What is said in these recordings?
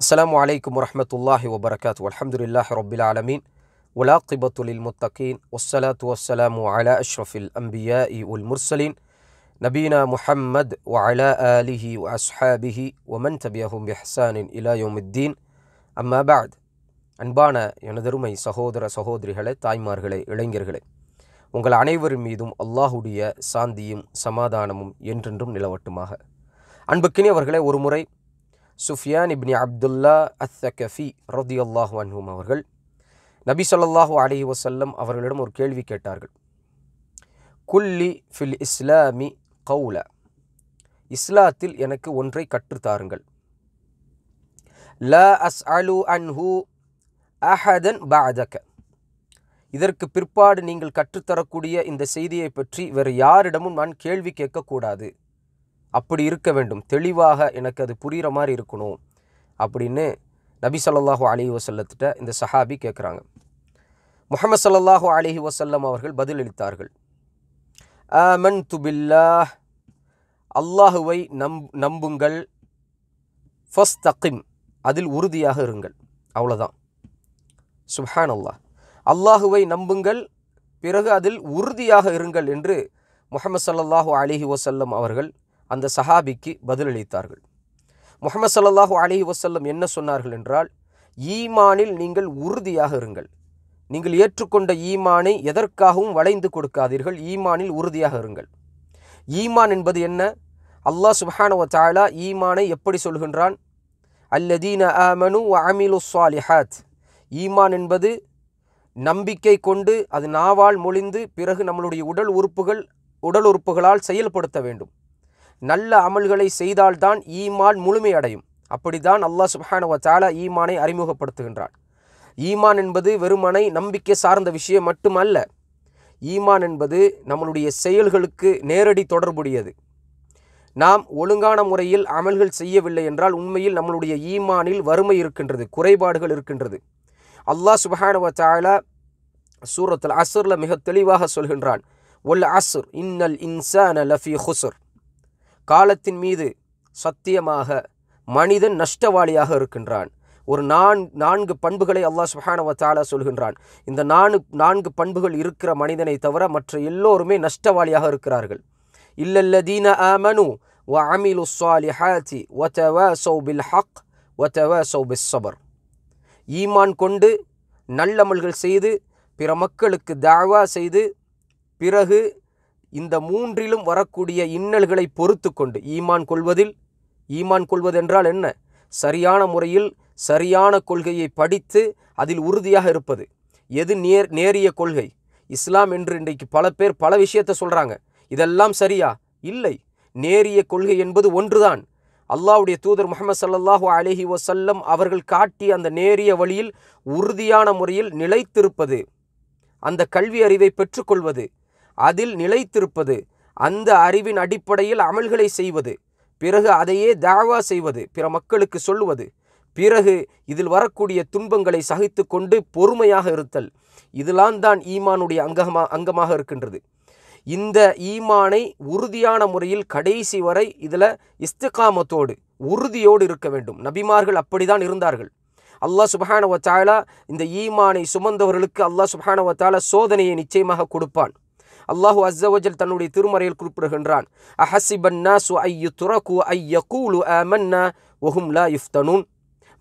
السلام عليكم ورحمة الله وبركاته والحمد لله رب العالمين والعاقبة للمتقين والصلاة والسلام على أشرف الأنبياء والمرسلين نبينا محمد وعلى آله وأصحابه ومن تبعهم بإحسان إلى يوم الدين أما بعد أنبانا سهودر அன்பான எனதருமை சகோதர சகோதரிகளே தாய்மார்களே இளைஞர்களே உங்கள் அனைவரின் மீதும் அல்லாஹுடைய சாந்தியும் சமாதானமும் என்றென்றும் நிலவட்டுமாக அன்புக்கினி அவர்களே ஒரு முறை சுஃபியான் இப்னி அப்துல்லா கஃபி ரதி அல்லாஹ் அன்ஹூம் அவர்கள் நபி சொல்லாஹு அலஹி வசல்லம் அவர்களிடம் ஒரு கேள்வி கேட்டார்கள் குல்லி ஃபில் இஸ்லாமி கவுல இஸ்லாத்தில் எனக்கு ஒன்றை கற்றுத்தாருங்கள் ல அஸ் அலு அன்ஹூ அஹதன் பாதக இதற்கு பிற்பாடு நீங்கள் கற்றுத்தரக்கூடிய இந்த செய்தியை பற்றி வேறு யாரிடமும் நான் கேள்வி கேட்கக்கூடாது அப்படி இருக்க வேண்டும் தெளிவாக எனக்கு அது புரிகிற மாதிரி இருக்கணும் அப்படின்னு நபி சொல்லாஹு அலிஹி வசல்லத்திட்ட இந்த சஹாபி கேட்குறாங்க முகமது சல்லாஹு அலிஹி வசல்லம் அவர்கள் பதிலளித்தார்கள் ஆமன் துபில்லா அல்லாஹுவை நம் நம்புங்கள் ஃபஸ் தக்கிம் அதில் உறுதியாக இருங்கள் அவ்வளோதான் சுஹான் அல்லாஹ் அல்லாஹுவை நம்புங்கள் பிறகு அதில் உறுதியாக இருங்கள் என்று முகமது சல்லாஹூ அலிஹி வசல்லம் அவர்கள் அந்த சஹாபிக்கு பதிலளித்தார்கள் முகமது சல்லாஹூ அலி வசல்லம் என்ன சொன்னார்கள் என்றால் ஈமானில் நீங்கள் உறுதியாக இருங்கள் நீங்கள் ஏற்றுக்கொண்ட ஈமானை எதற்காகவும் வளைந்து கொடுக்காதீர்கள் ஈமானில் உறுதியாக இருங்கள் ஈமான் என்பது என்ன அல்லாஹ் சுஹானுவ தாலா ஈமானை எப்படி சொல்கின்றான் அல்லதீன அமனு அமிலு சாலிஹாத் ஈமான் என்பது நம்பிக்கை கொண்டு அது நாவால் மொழிந்து பிறகு நம்மளுடைய உடல் உறுப்புகள் உடல் உறுப்புகளால் செயல்படுத்த வேண்டும் நல்ல அமல்களை செய்தால்தான் ஈமான் முழுமையடையும் தான் அல்லாஹ் சுஹானவ தாலா ஈமானை அறிமுகப்படுத்துகின்றான் ஈமான் என்பது வெறுமனை நம்பிக்கை சார்ந்த விஷயம் மட்டுமல்ல ஈமான் என்பது நம்மளுடைய செயல்களுக்கு நேரடி தொடர்புடையது நாம் ஒழுங்கான முறையில் அமல்கள் செய்யவில்லை என்றால் உண்மையில் நம்மளுடைய ஈமானில் வறுமை இருக்கின்றது குறைபாடுகள் இருக்கின்றது அல்லாஹ் சுபஹானுவ தாலா சூரத்தில் அசுரில் மிக தெளிவாக சொல்கின்றான் ஒல் அசுர் இன்னல் இன்சான லஃபி ஹுசுர் காலத்தின் மீது சத்தியமாக மனிதன் நஷ்டவாளியாக இருக்கின்றான் ஒரு நான் நான்கு பண்புகளை அல்லாஹ் சுஹானவ தாலா சொல்கின்றான் இந்த நான்கு நான்கு பண்புகள் இருக்கிற மனிதனை தவிர மற்ற எல்லோருமே நஷ்டவாளியாக இருக்கிறார்கள் இல்லல்லதீன ஆமனு வ அமிலு சாலிஹாத்தி ஒத்தவ சௌபில் ஹக் ஒத்தவ சௌபிஸ் சபர் ஈமான் கொண்டு நல்லமல்கள் செய்து பிற மக்களுக்கு தாவா செய்து பிறகு இந்த மூன்றிலும் வரக்கூடிய இன்னல்களை பொறுத்து கொண்டு ஈமான் கொள்வதில் ஈமான் கொள்வதென்றால் என்ன சரியான முறையில் சரியான கொள்கையை படித்து அதில் உறுதியாக இருப்பது எது நேர் நேரிய கொள்கை இஸ்லாம் என்று இன்றைக்கு பல பேர் பல விஷயத்தை சொல்கிறாங்க இதெல்லாம் சரியா இல்லை நேரிய கொள்கை என்பது ஒன்றுதான் அல்லாவுடைய தூதர் முகமது சல்லாஹு அலஹி வசல்லம் அவர்கள் காட்டிய அந்த நேரிய வழியில் உறுதியான முறையில் நிலைத்திருப்பது அந்த கல்வி அறிவை பெற்றுக்கொள்வது அதில் நிலைத்திருப்பது அந்த அறிவின் அடிப்படையில் அமல்களை செய்வது பிறகு அதையே தாவா செய்வது பிற மக்களுக்கு சொல்லுவது பிறகு இதில் வரக்கூடிய துன்பங்களை சகித்து கொண்டு பொறுமையாக இருத்தல் இதெல்லாம் தான் ஈமானுடைய அங்கமா அங்கமாக இருக்கின்றது இந்த ஈமானை உறுதியான முறையில் கடைசி வரை இதில் இஸ்துகாமத்தோடு உறுதியோடு இருக்க வேண்டும் நபிமார்கள் அப்படிதான் இருந்தார்கள் அல்லாஹ் சுபஹானவத்தாலா இந்த ஈமானை சுமந்தவர்களுக்கு அல்லாஹ் சுபஹானவத்தாலா சோதனையை நிச்சயமாக கொடுப்பான் அல்லாஹு அஸ்ஸவஜல் தன்னுடைய திருமறையில் குறிப்பிடுகின்றான் அஹசிபன்னா சு ஐயு துரகு ஐயகூலு அமன்னா ஒஹும் லா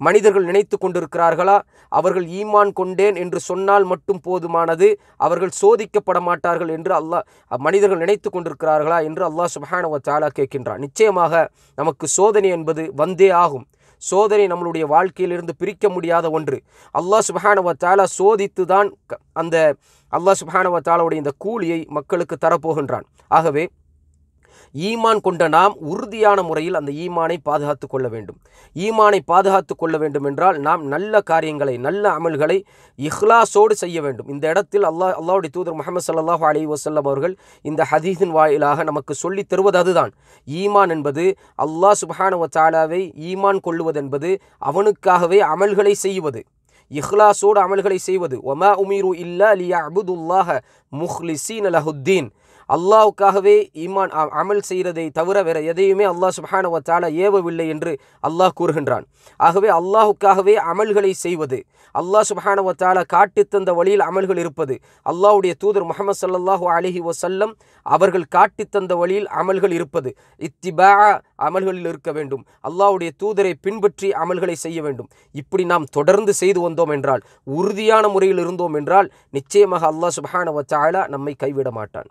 மனிதர்கள் நினைத்து கொண்டிருக்கிறார்களா அவர்கள் ஈமான் கொண்டேன் என்று சொன்னால் மட்டும் போதுமானது அவர்கள் சோதிக்கப்பட மாட்டார்கள் என்று அல்லாஹ் மனிதர்கள் நினைத்து கொண்டிருக்கிறார்களா என்று அல்லாஹ் சுபஹானவ தாலா கேட்கின்றான் நிச்சயமாக நமக்கு சோதனை என்பது வந்தே ஆகும் சோதனை நம்மளுடைய வாழ்க்கையிலிருந்து பிரிக்க முடியாத ஒன்று அல்லாஹ் சுபஹானவ தாலா சோதித்து தான் அந்த அல்லாஹ் சுபானவ தாலாவுடைய இந்த கூலியை மக்களுக்கு தரப்போகின்றான் ஆகவே ஈமான் கொண்ட நாம் உறுதியான முறையில் அந்த ஈமானை பாதுகாத்து கொள்ள வேண்டும் ஈமானை பாதுகாத்து கொள்ள வேண்டும் என்றால் நாம் நல்ல காரியங்களை நல்ல அமல்களை இஹ்லாஸோடு செய்ய வேண்டும் இந்த இடத்தில் அல்லாஹ் அல்லாவுடைய தூதர் முகமது சல்லாஹ் அலி வசல்லம் அவர்கள் இந்த ஹதீஸின் வாயிலாக நமக்கு சொல்லித் தருவது அதுதான் ஈமான் என்பது அல்லாஹ் சுபான ஈமான் கொள்ளுவது என்பது அவனுக்காகவே அமல்களை செய்வது இஹ்லாஸோடு அமல்களை செய்வது ஒமா உமீரு இல்லா லி அபுதுல்லாஹ முஹ்லிசீன் அலஹுத்தீன் அல்லாவுக்காகவே ஈமான் அமல் செய்கிறதை தவிர வேற எதையுமே அல்லாஹ் சுபானவத்தால ஏவவில்லை என்று அல்லாஹ் கூறுகின்றான் ஆகவே அல்லாஹுக்காகவே அமல்களை செய்வது அல்லாஹ் சுபானவத்தால காட்டி தந்த வழியில் அமல்கள் இருப்பது அல்லாஹுடைய தூதர் முகமது சல்லாஹு அலிஹி வசல்லம் அவர்கள் காட்டி தந்த வழியில் அமல்கள் இருப்பது இத்திபா அமல்களில் இருக்க வேண்டும் அல்லாஹுடைய தூதரை பின்பற்றி அமல்களை செய்ய வேண்டும் இப்படி நாம் தொடர்ந்து செய்து வந்தோம் என்றால் உறுதியான முறையில் இருந்தோம் என்றால் நிச்சயமாக அல்லாஹ் சுபானவத்தாலா நம்மை கைவிட மாட்டான்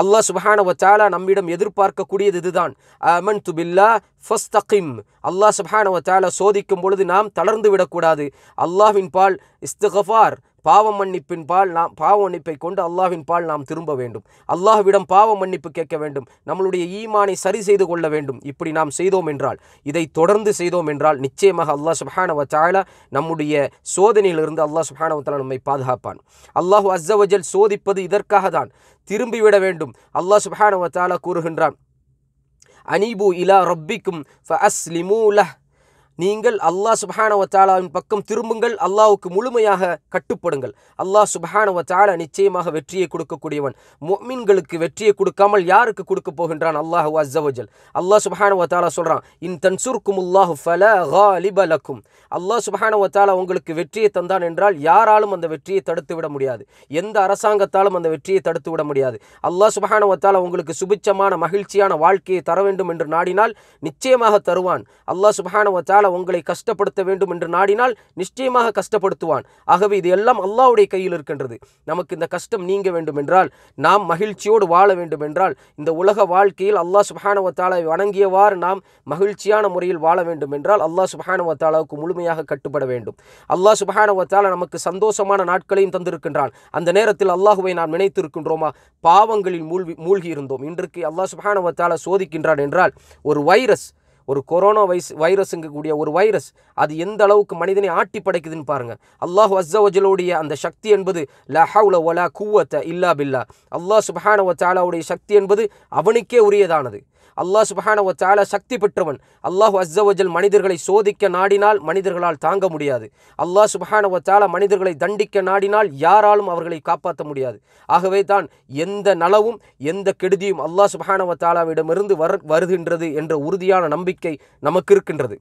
அல்லாஹ் சுபஹான வச்சாலா நம்மிடம் எதிர்பார்க்கக்கூடியது இதுதான் அமன் துபில்லா ஃபஸ்தகிம் அல்லாஹ் சுபஹான வச்சாலா சோதிக்கும் பொழுது நாம் தளர்ந்து விடக்கூடாது அல்லாஹ்வின் பால் இஸ்துகஃபார் பாவ மன்னிப்பின் பால் நாம் பாவ மன்னிப்பை கொண்டு அல்லாஹின் பால் நாம் திரும்ப வேண்டும் அல்லாஹ்விடம் பாவ மன்னிப்பு கேட்க வேண்டும் நம்மளுடைய ஈமானை சரி செய்து கொள்ள வேண்டும் இப்படி நாம் செய்தோம் என்றால் இதை தொடர்ந்து செய்தோம் என்றால் நிச்சயமாக அல்லாஹ் சுஹானவ வச்சாலா நம்முடைய சோதனையிலிருந்து அல்லாஹ் சுஹான நம்மை பாதுகாப்பான் அல்லாஹு அஸ்ஸவஜல் சோதிப்பது இதற்காக தான் திரும்பிவிட வேண்டும் அல்லாஹ் சுஹானவ வத்தாலா கூறுகின்றான் அனீபு இலா ரப்பிக்கும் ஃப அஸ்லிமூலஹ் நீங்கள் அல்லாஹ் தாலாவின் பக்கம் திரும்புங்கள் அல்லாஹுக்கு முழுமையாக கட்டுப்படுங்கள் அல்லாஹ் தாலா நிச்சயமாக வெற்றியை கொடுக்கக்கூடியவன் மொமின்களுக்கு வெற்றியை கொடுக்காமல் யாருக்கு கொடுக்க போகின்றான் அல்லாஹு அஸ்ஸவஜல் அல்லாஹ் தாலா சொல்கிறான் இன் தன்சூர்க்கும் அல்லாஹு ஃபல ஹாலிபலக்கும் அல்லாஹ் தாலா உங்களுக்கு வெற்றியை தந்தான் என்றால் யாராலும் அந்த வெற்றியை தடுத்து விட முடியாது எந்த அரசாங்கத்தாலும் அந்த வெற்றியை தடுத்து விட முடியாது அல்லாஹ் தாலா உங்களுக்கு சுபிச்சமான மகிழ்ச்சியான வாழ்க்கையை தர வேண்டும் என்று நாடினால் நிச்சயமாக தருவான் அல்லாஹ் தாலா உங்களை கஷ்டப்படுத்த வேண்டும் என்று நாடினால் நிச்சயமாக கஷ்டப்படுத்துவான் ஆகவே இது எல்லாம் அல்லாவுடைய கையில் இருக்கின்றது நமக்கு இந்த கஷ்டம் நீங்க வேண்டும் என்றால் நாம் மகிழ்ச்சியோடு வாழ வேண்டும் என்றால் இந்த உலக வாழ்க்கையில் அல்லாஹ் சுபானவத்தாலை வணங்கியவாறு நாம் மகிழ்ச்சியான முறையில் வாழ வேண்டும் என்றால் அல்லாஹ் சுபானவத்தாலாவுக்கு முழுமையாக கட்டுப்பட வேண்டும் அல்லாஹ் சுபானவத்தாலா நமக்கு சந்தோஷமான நாட்களையும் தந்திருக்கின்றான் அந்த நேரத்தில் அல்லாஹுவை நாம் நினைத்திருக்கின்றோமா பாவங்களில் மூழ்கி மூழ்கி இருந்தோம் இன்றைக்கு அல்லாஹ் சுபானவத்தாலா சோதிக்கின்றான் என்றால் ஒரு வைரஸ் ஒரு கொரோனா வைஸ் கூடிய ஒரு வைரஸ் அது எந்த அளவுக்கு மனிதனை ஆட்டி படைக்குதுன்னு பாருங்கள் அல்லாஹ் அஸ்ஸவஜலுடைய அந்த சக்தி என்பது லஹவுல ஒலா குவத்த இல்லா பில்லா அல்லாஹ் சுபஹான சாலாவுடைய சக்தி என்பது அவனுக்கே உரியதானது அல்லாஹ் சுபஹான ஒத்தால சக்தி பெற்றவன் அல்லாஹ் அஸ்ஸவஜல் மனிதர்களை சோதிக்க நாடினால் மனிதர்களால் தாங்க முடியாது அல்லாஹ் சுபஹான ஒத்தால மனிதர்களை தண்டிக்க நாடினால் யாராலும் அவர்களை காப்பாற்ற முடியாது ஆகவே தான் எந்த நலவும் எந்த கெடுதியும் அல்லாஹ் சுபஹான ஒத்தாலாவிடமிருந்து வர வருகின்றது என்ற உறுதியான நம்பிக்கை நமக்கு இருக்கின்றது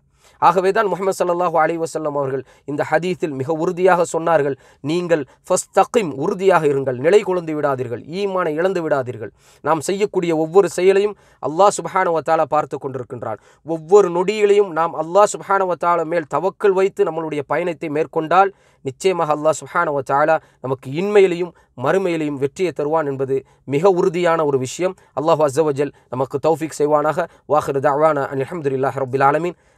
ஆகவே தான் முகமது சல்லாஹு அலி வசல்லம் அவர்கள் இந்த ஹதீத்தில் மிக உறுதியாக சொன்னார்கள் நீங்கள் ஃபஸ்ட் தக்கிம் உறுதியாக இருங்கள் நிலை கொழுந்து விடாதீர்கள் ஈமானை இழந்து விடாதீர்கள் நாம் செய்யக்கூடிய ஒவ்வொரு செயலையும் அல்லாஹ் சுபஹானவத்தாலா பார்த்து கொண்டிருக்கின்றான் ஒவ்வொரு நொடியிலையும் நாம் அல்லாஹ் சுபஹானவத்தாலா மேல் தவக்கல் வைத்து நம்மளுடைய பயணத்தை மேற்கொண்டால் நிச்சயமாக அல்லாஹ் சுஹானவத்தாலா நமக்கு இன்மையிலையும் மறுமையிலையும் வெற்றியை தருவான் என்பது மிக உறுதியான ஒரு விஷயம் அல்லாஹ் அசவஜல் நமக்கு தௌஃபிக் செய்வானாக வாஹிர் தவானா அலமதுல்லாஹ் ரபுல் ஆலமின்